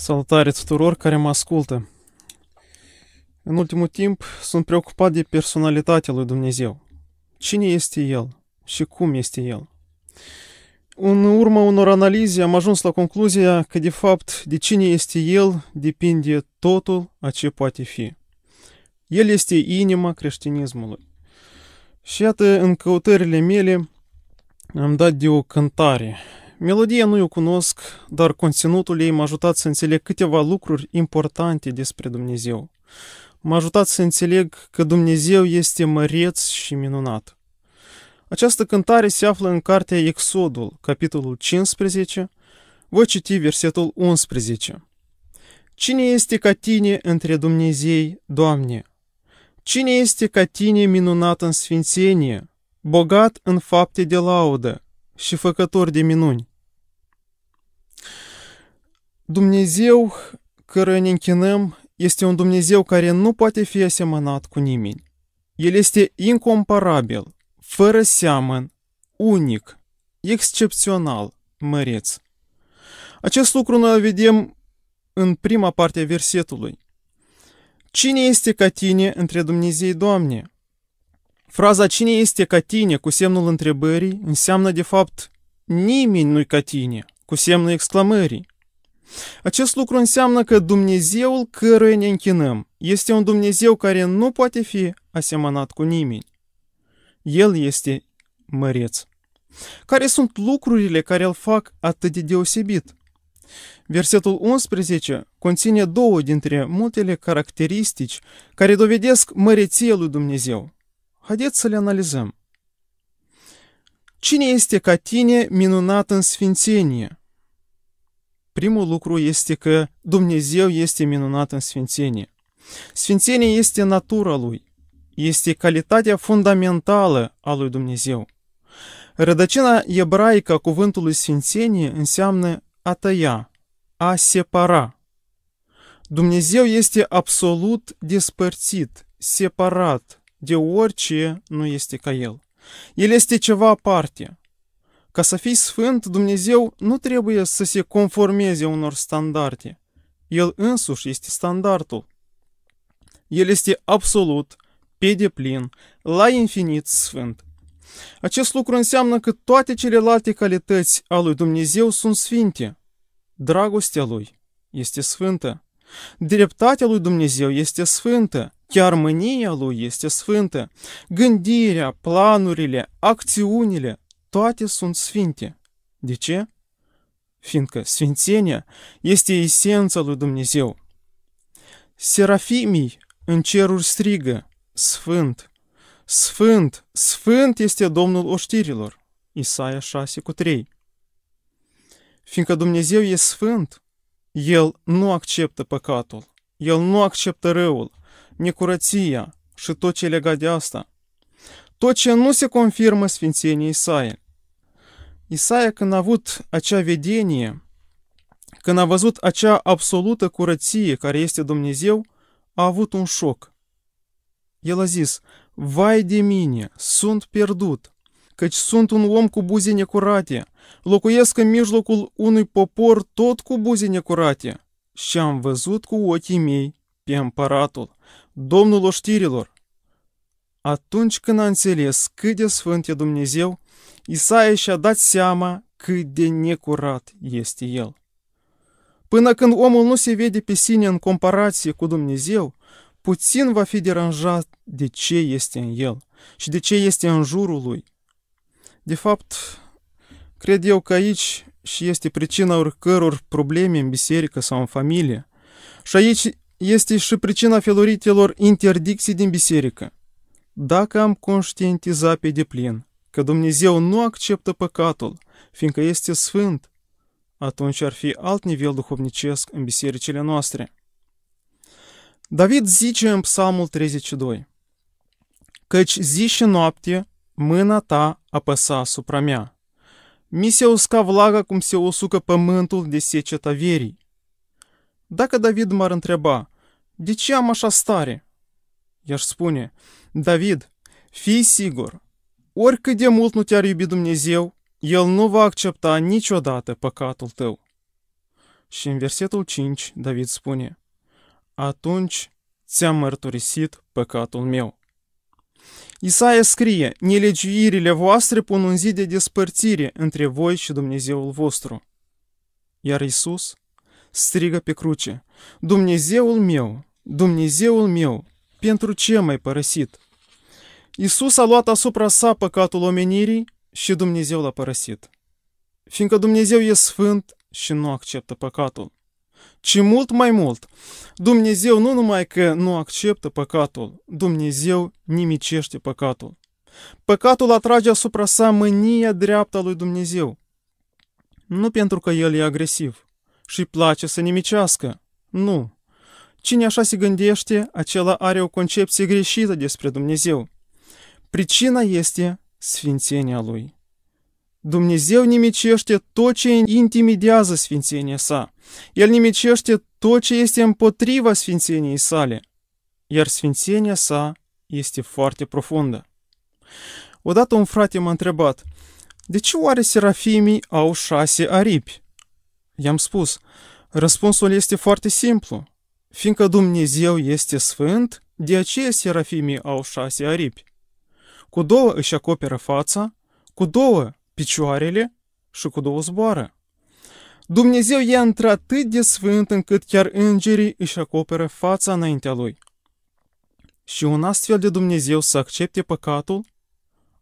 Salutare tuturor care mă ascultă! În ultimul timp sunt preocupat de personalitatea lui Dumnezeu. Cine este El și cum este El? În urma unor analize am ajuns la concluzia că de fapt de cine este El depinde totul a ce poate fi. El este inima creștinismului. Și iată, în căutările mele am dat de o cântare Melodia nu eu cunosc, dar conținutul ei m-a ajutat să înțeleg câteva lucruri importante despre Dumnezeu. M-a ajutat să înțeleg că Dumnezeu este măreț și minunat. Această cântare se află în cartea Exodul, capitolul 15. Voi citi versetul 11. Cine este ca tine între Dumnezei, Doamne? Cine este ca tine minunat în sfințenie, bogat în fapte de laudă și făcător de minuni? Dumnezeu căruia ne închinăm este un Dumnezeu care nu poate fi asemănat cu nimeni. El este incomparabil, fără seamăn, unic, excepțional, măreț. Acest lucru noi îl vedem în prima parte a versetului. Cine este ca tine între Dumnezei, Doamne? Fraza cine este ca tine cu semnul întrebării înseamnă de fapt nimeni nu-i ca tine cu semnul exclamării. Acest lucru înseamnă că Dumnezeul căruia ne închinăm este un Dumnezeu care nu poate fi asemănat cu nimeni. El este măreț. Care sunt lucrurile care îl fac atât de deosebit? Versetul 11 conține două dintre multele caracteristici care dovedesc măreția lui Dumnezeu. Haideți să le analizăm. Cine este ca tine minunat în sfințenie? Primul lucru este că Dumnezeu este minunat în sfințenie. Sfințenie este natura lui, este calitatea fundamentală a lui Dumnezeu. Rădăcina ebraică a cuvântului sfințenie înseamnă a tăia, a separa. Dumnezeu este absolut despărțit, separat de orice nu este ca El. El este ceva aparte, ca să fii sfânt, Dumnezeu nu trebuie să se conformeze unor standarde. El însuși este standardul. El este absolut, pe deplin, la infinit sfânt. Acest lucru înseamnă că toate celelalte calități a lui Dumnezeu sunt sfinte. Dragostea lui este sfântă. Dreptatea lui Dumnezeu este sfântă. Chiar mânia lui este sfântă. Gândirea, planurile, acțiunile, toate sunt sfinte. De ce? Fiindcă sfințenia este esența lui Dumnezeu. Serafimii în ceruri strigă, Sfânt, Sfânt, Sfânt este Domnul oștirilor. Isaia 6 cu 3 Fiindcă Dumnezeu e sfânt, El nu acceptă păcatul, El nu acceptă răul, necurăția și tot ce e legat de asta – tot ce nu se confirmă Sfințeniei Isaia. Isaia când a avut acea vedenie, când a văzut acea absolută curăție care este Dumnezeu, a avut un șoc. El a zis, Vai de mine, sunt pierdut, căci sunt un om cu buze necurate, locuiesc în mijlocul unui popor tot cu buze necurate și am văzut cu ochii mei pe împăratul, domnul oștirilor, atunci când a înțeles cât de sfânt e Dumnezeu, Isaia și-a dat seama cât de necurat este el. Până când omul nu se vede pe sine în comparație cu Dumnezeu, puțin va fi deranjat de ce este în el și de ce este în jurul lui. De fapt, cred eu că aici și este pricina oricăror probleme în biserică sau în familie. Și aici este și pricina feloritelor interdicții din biserică. Dacă am conștientizat pe deplin că Dumnezeu nu acceptă păcatul, fiindcă este sfânt, atunci ar fi alt nivel duhovnicesc în bisericile noastre. David zice în Psalmul 32, Căci zi și noapte mâna ta apăsa asupra mea. Mi se usca vlaga cum se usucă pământul de seceta verii. Dacă David m-ar întreba, de ce am așa stare? I-aș spune, David, fii sigur, oricât de mult nu te-ar iubi Dumnezeu, El nu va accepta niciodată păcatul tău. Și în versetul 5, David spune, Atunci ți-am mărturisit păcatul meu. Isaia scrie, nelegiuirile voastre pun un zid de despărțire între voi și Dumnezeul vostru. Iar Isus strigă pe cruce, Dumnezeul meu, Dumnezeul meu, pentru ce m-ai părăsit? Isus a luat asupra sa păcatul omenirii și Dumnezeu l-a părăsit. Fiindcă Dumnezeu e sfânt și nu acceptă păcatul. Ci mult mai mult, Dumnezeu nu numai că nu acceptă păcatul, Dumnezeu nimicește păcatul. Păcatul atrage asupra sa mânia dreaptă lui Dumnezeu. Nu pentru că el e agresiv și place să nimicească, nu, Cine așa se gândește, acela are o concepție greșită despre Dumnezeu. Pricina este sfințenia lui. Dumnezeu nimicește tot ce intimidează sfințenia sa. El nimicește tot ce este împotriva sfințeniei sale. Iar sfințenia sa este foarte profundă. Odată un frate m-a întrebat, de ce oare serafimii au șase aripi? I-am spus, răspunsul este foarte simplu fiindcă Dumnezeu este sfânt, de aceea serafimii au șase aripi. Cu două își acoperă fața, cu două picioarele și cu două zboară. Dumnezeu e într-atât de sfânt încât chiar îngerii își acoperă fața înaintea lui. Și un astfel de Dumnezeu să accepte păcatul,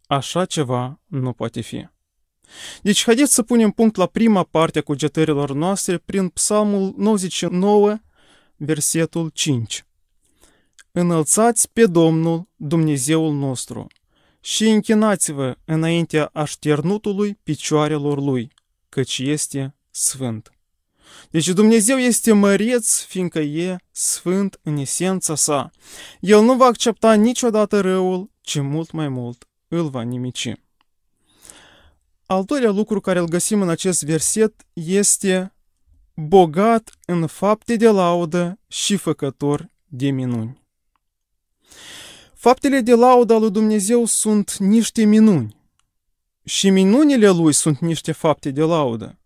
așa ceva nu poate fi. Deci haideți să punem punct la prima parte a cugetărilor noastre prin psalmul 99 versetul 5. Înălțați pe Domnul, Dumnezeul nostru, și închinați-vă înaintea așternutului picioarelor Lui, căci este sfânt. Deci Dumnezeu este măreț, fiindcă e sfânt în esența sa. El nu va accepta niciodată răul, ci mult mai mult îl va nimici. Al doilea lucru care îl găsim în acest verset este bogat în fapte de laudă și făcător de minuni. Faptele de laudă lui Dumnezeu sunt niște minuni și minunile lui sunt niște fapte de laudă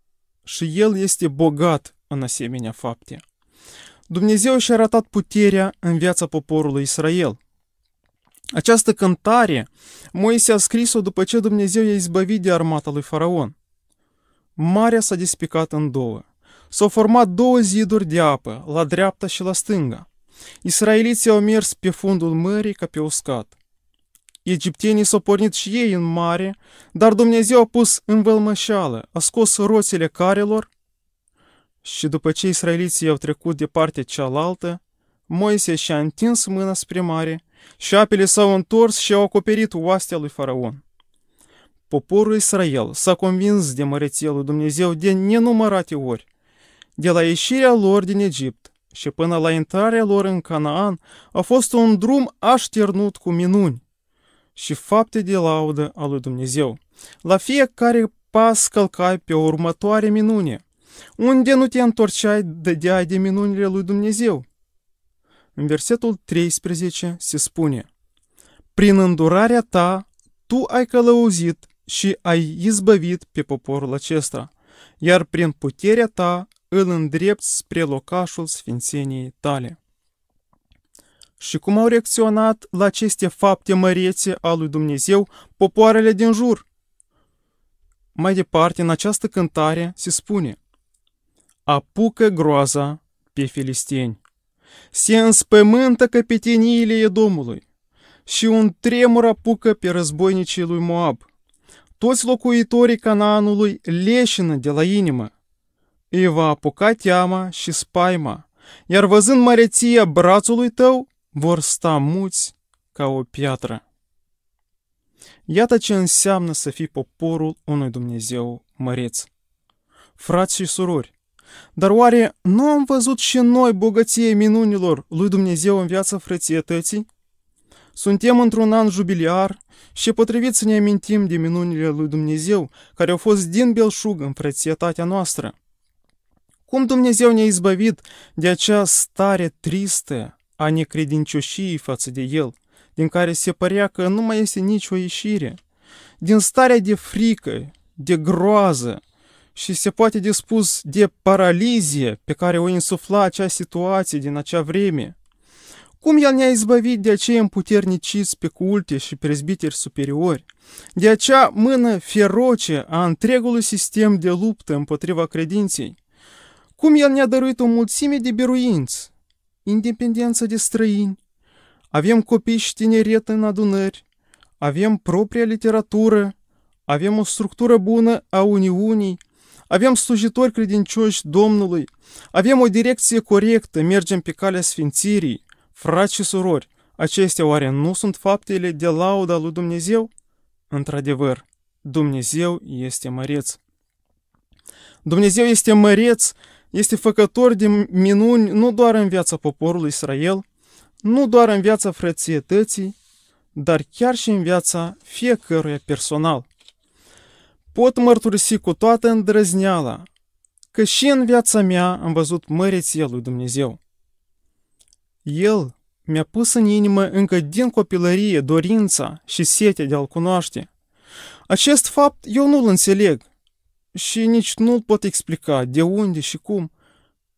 și el este bogat în asemenea fapte. Dumnezeu și-a arătat puterea în viața poporului Israel. Această cântare Moise a scris-o după ce Dumnezeu i-a izbăvit de armata lui Faraon. Marea s-a despicat în două. S-au format două ziduri de apă, la dreapta și la stânga. Israeliții au mers pe fundul mării ca pe uscat. Egiptenii s-au pornit și ei în mare, dar Dumnezeu a pus învălmășeală, a scos roțile carelor și după ce israeliții au trecut de partea cealaltă, Moise și-a întins mâna spre mare și apele s-au întors și au acoperit oastea lui Faraon. Poporul Israel s-a convins de măreția lui Dumnezeu de nenumărate ori, de la ieșirea lor din Egipt și până la intrarea lor în Canaan a fost un drum așternut cu minuni și fapte de laudă a lui Dumnezeu. La fiecare pas călcai pe următoare minune. Unde nu te întorceai, dădeai de minunile lui Dumnezeu. În versetul 13 se spune, Prin îndurarea ta, tu ai călăuzit și ai izbăvit pe poporul acesta, iar prin puterea ta îl îndrept spre locașul sfințeniei tale. Și cum au reacționat la aceste fapte mărețe a lui Dumnezeu popoarele din jur? Mai departe, în această cântare se spune Apucă groaza pe filisteni, se înspământă căpeteniile Edomului și un tremur apucă pe războinicii lui Moab. Toți locuitorii Canaanului leșină de la inimă îi va apuca teama și spaima, iar văzând măreția brațului tău, vor sta muți ca o piatră. Iată ce înseamnă să fii poporul unui Dumnezeu măreț. Frați și surori, dar oare nu am văzut și noi bogăție minunilor lui Dumnezeu în viața frățietății? Suntem într-un an jubiliar și potrivit să ne amintim de minunile lui Dumnezeu care au fost din belșug în frățietatea noastră. Cum Dumnezeu ne-a izbăvit de acea stare tristă a necredincioșiei față de El, din care se părea că nu mai este nicio ieșire, din starea de frică, de groază și se poate de spus de paralizie pe care o insufla acea situație din acea vreme. Cum El ne-a izbăvit de acei împuterniciți pe culte și prezbiteri superiori, de acea mână feroce a întregului sistem de luptă împotriva credinței, cum el ne-a dăruit o mulțime de biruinți, independență de străini, avem copii și tineret în adunări, avem propria literatură, avem o structură bună a Uniunii, avem slujitori credincioși Domnului, avem o direcție corectă, mergem pe calea sfințirii, frați și surori, acestea oare nu sunt faptele de lauda lui Dumnezeu? Într-adevăr, Dumnezeu este măreț. Dumnezeu este măreț este făcător de minuni nu doar în viața poporului Israel, nu doar în viața frățietății, dar chiar și în viața fiecăruia personal. Pot mărturisi cu toată îndrăzneala că și în viața mea am văzut măreția lui Dumnezeu. El mi-a pus în inimă încă din copilărie dorința și setea de a-L cunoaște. Acest fapt eu nu-l înțeleg, și nici nu-l pot explica de unde și cum.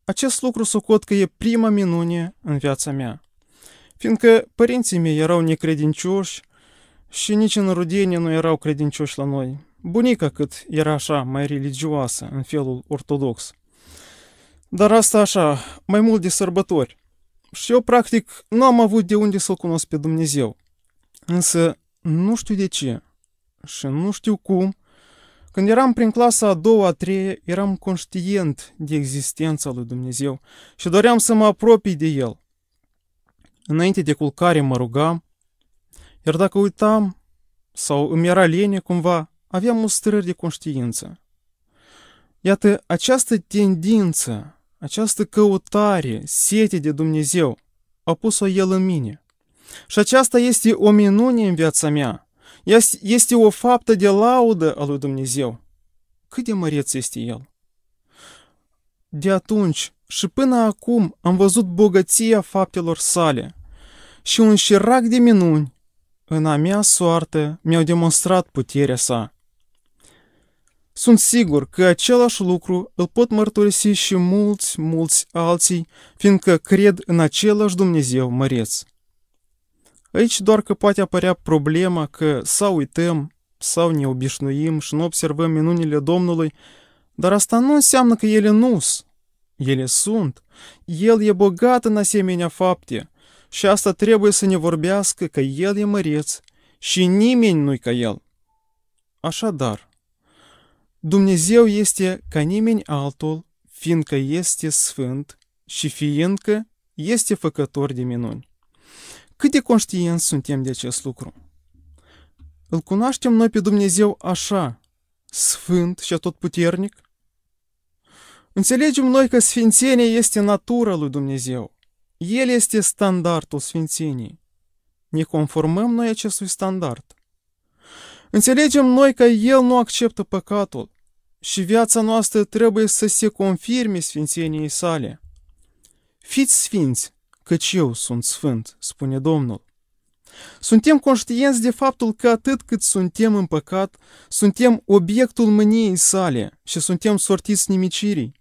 Acest lucru cot că e prima minune în viața mea, fiindcă părinții mei erau necredincioși și nici în rudenie nu erau credincioși la noi. Bunica cât era așa mai religioasă în felul ortodox. Dar asta așa, mai mult de sărbători. Și eu practic nu am avut de unde să-L cunosc pe Dumnezeu. Însă nu știu de ce și nu știu cum, când eram prin clasa a doua, a treia, eram conștient de existența lui Dumnezeu și doream să mă apropii de El. Înainte de culcare mă rugam, iar dacă uitam sau îmi era lene cumva, aveam mustrări de conștiință. Iată, această tendință, această căutare, sete de Dumnezeu, a pus-o El în mine. Și aceasta este o minune în viața mea, este o faptă de laudă a lui Dumnezeu. Cât de măreț este El! De atunci și până acum am văzut bogăția faptelor sale și un șirac de minuni în a mea soartă mi-au demonstrat puterea sa. Sunt sigur că același lucru îl pot mărturisi și mulți, mulți alții, fiindcă cred în același Dumnezeu măreț. Aici doar că poate apărea problema că sau uităm, sau ne obișnuim și nu observăm minunile Domnului, dar asta nu înseamnă că ele nu sunt. Ele sunt. El e bogat în asemenea fapte și asta trebuie să ne vorbească că El e măreț și nimeni nu-i ca El. Așadar, Dumnezeu este ca nimeni altul, fiindcă este sfânt și fiindcă este făcător de minuni. Cât de conștienți suntem de acest lucru? Îl cunoaștem noi pe Dumnezeu așa, sfânt și puternic? Înțelegem noi că sfințenia este natura lui Dumnezeu. El este standardul sfințeniei. Ne conformăm noi acestui standard. Înțelegem noi că El nu acceptă păcatul și viața noastră trebuie să se confirme sfințeniei sale. Fiți sfinți, căci eu sunt sfânt, spune Domnul. Suntem conștienți de faptul că atât cât suntem în păcat, suntem obiectul mâniei sale și suntem sortiți nimicirii.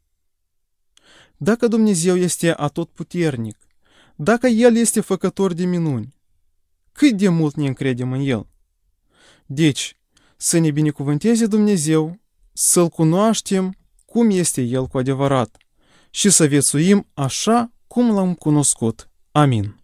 Dacă Dumnezeu este atotputernic, dacă El este făcător de minuni, cât de mult ne încredem în El? Deci, să ne binecuvânteze Dumnezeu, să-L cunoaștem cum este El cu adevărat și să viețuim așa Кумлам лам Амин.